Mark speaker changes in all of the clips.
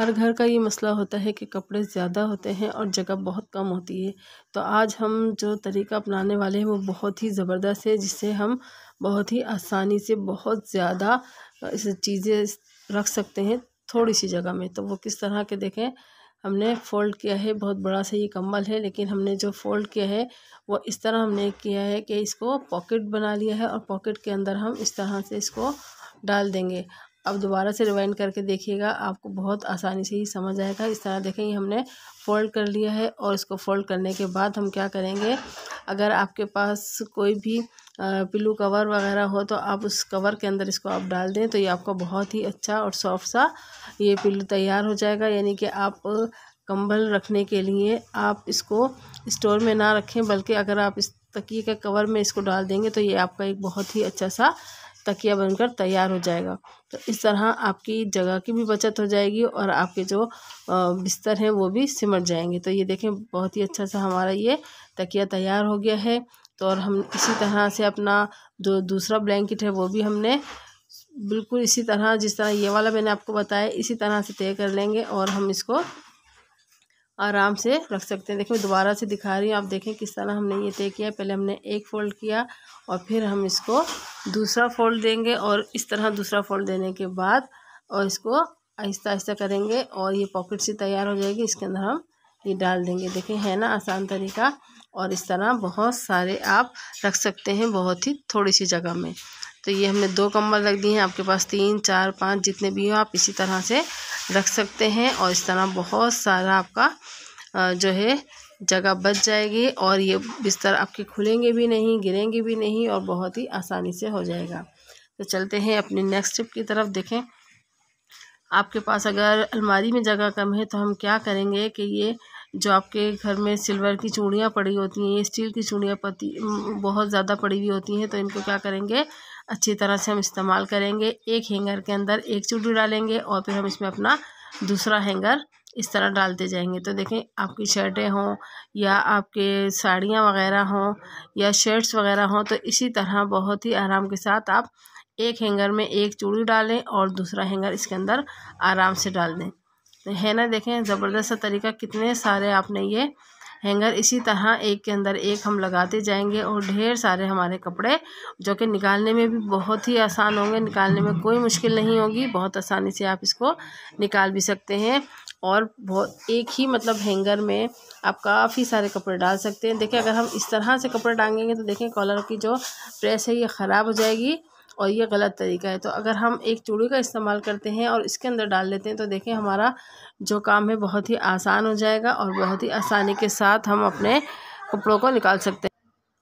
Speaker 1: हर घर का ये मसला होता है कि कपड़े ज़्यादा होते हैं और जगह बहुत कम होती है तो आज हम जो तरीका अपनाने वाले हैं वो बहुत ही ज़बरदस्त है जिससे हम बहुत ही आसानी से बहुत ज़्यादा चीज़ें रख सकते हैं थोड़ी सी जगह में तो वो किस तरह के देखें हमने फ़ोल्ड किया है बहुत बड़ा सा ये कम्बल है लेकिन हमने जो फ़ोल्ड किया है वो इस तरह हमने किया है कि इसको पॉकेट बना लिया है और पॉकेट के अंदर हम इस तरह से इसको डाल देंगे अब दोबारा से रिवाइंड करके देखिएगा आपको बहुत आसानी से ही समझ आएगा इस तरह देखेंगे हमने फोल्ड कर लिया है और इसको फोल्ड करने के बाद हम क्या करेंगे अगर आपके पास कोई भी पिलू कवर वगैरह हो तो आप उस कवर के अंदर इसको आप डाल दें तो ये आपका बहुत ही अच्छा और सॉफ्ट सा ये पिलू तैयार हो जाएगा यानी कि आप कंबल रखने के लिए आप इसको स्टोर में ना रखें बल्कि अगर आप इस तकिए के कवर में इसको डाल देंगे तो ये आपका एक बहुत ही अच्छा सा तकिया बनकर तैयार हो जाएगा तो इस तरह आपकी जगह की भी बचत हो जाएगी और आपके जो बिस्तर हैं वो भी सिमट जाएंगे तो ये देखें बहुत ही अच्छा सा हमारा ये तकिया तैयार हो गया है तो और हम इसी तरह से अपना जो दूसरा ब्लैंकेट है वो भी हमने बिल्कुल इसी तरह जिस तरह ये वाला मैंने आपको बताया इसी तरह से तय कर लेंगे और हम इसको आराम से रख सकते हैं देखिए मैं दोबारा से दिखा रही हूँ आप देखें किस तरह हमने ये तय किया पहले हमने एक फ़ोल्ड किया और फिर हम इसको दूसरा फ़ोल्ड देंगे और इस तरह दूसरा फ़ोल्ड देने के बाद और इसको आहिस्ता आहिस्ता करेंगे और ये पॉकेट से तैयार हो जाएगी इसके अंदर हम ये डाल देंगे देखें है ना आसान तरीका और इस तरह बहुत सारे आप रख सकते हैं बहुत ही थोड़ी सी जगह में तो ये हमने दो कम्बल रख दिए हैं आपके पास तीन चार पाँच जितने भी हो आप इसी तरह से रख सकते हैं और इस तरह बहुत सारा आपका जो है जगह बच जाएगी और ये बिस्तर आपके खुलेंगे भी नहीं गिरेंगे भी नहीं और बहुत ही आसानी से हो जाएगा तो चलते हैं अपने नेक्स्ट टिप की तरफ देखें आपके पास अगर अलमारी में जगह कम है तो हम क्या करेंगे कि ये जो आपके घर में सिल्वर की चूड़ियाँ पड़ी होती हैं ये स्टील की चूड़ियाँ पड़ती बहुत ज़्यादा पड़ी हुई होती हैं तो इनको क्या करेंगे अच्छी तरह से हम इस्तेमाल करेंगे एक हैंगर के अंदर एक चूड़ी डालेंगे और फिर हम इसमें अपना दूसरा हैंगर इस तरह डालते जाएंगे तो देखें आपकी शर्टें हों या आपके साड़ियाँ वगैरह हों या शर्ट्स वगैरह हों तो इसी तरह बहुत ही आराम के साथ आप एक हैंगर में एक चूड़ी डालें और दूसरा हैंगर इसके अंदर आराम से डाल दें तो है ना देखें ज़बरदस्त तरीका कितने सारे आपने ये हैंगर इसी तरह एक के अंदर एक हम लगाते जाएंगे और ढेर सारे हमारे कपड़े जो कि निकालने में भी बहुत ही आसान होंगे निकालने में कोई मुश्किल नहीं होगी बहुत आसानी से आप इसको निकाल भी सकते हैं और बहुत एक ही मतलब हैंगर में आप काफ़ी सारे कपड़े डाल सकते हैं देखिए अगर हम इस तरह से कपड़े डालेंगे तो देखें कॉलर की जो प्रेस है ये ख़राब हो जाएगी और ये गलत तरीका है तो अगर हम एक चूड़ी का इस्तेमाल करते हैं और इसके अंदर डाल लेते हैं तो देखें हमारा जो काम है बहुत ही आसान हो जाएगा और बहुत ही आसानी के साथ हम अपने कपड़ों को निकाल सकते हैं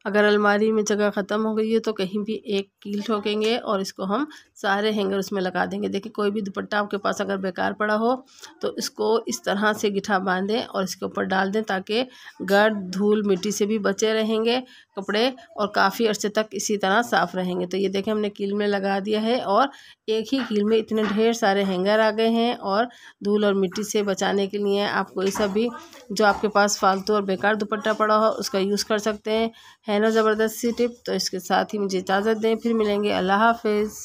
Speaker 1: अगर अलमारी में जगह ख़त्म हो गई है तो कहीं भी एक कील ठोकेंगे और इसको हम सारे हैंगर उसमें लगा देंगे देखिए कोई भी दुपट्टा आपके पास अगर बेकार पड़ा हो तो इसको इस तरह से गिठा बांधें और इसके ऊपर डाल दें ताकि गर्द धूल मिट्टी से भी बचे रहेंगे कपड़े और काफ़ी अर्से तक इसी तरह साफ़ रहेंगे तो ये देखें हमने कील में लगा दिया है और एक ही कील में इतने ढेर सारे हैंगर आ गए हैं और धूल और मिट्टी से बचाने के लिए आप कोई सा भी जो आपके पास फालतू और बेकार दुपट्टा पड़ा हो उसका यूज़ कर सकते हैं है ना ज़बरदस्ती टिप तो इसके साथ ही मुझे इजाज़त दें फिर मिलेंगे अल्लाह हाफिज़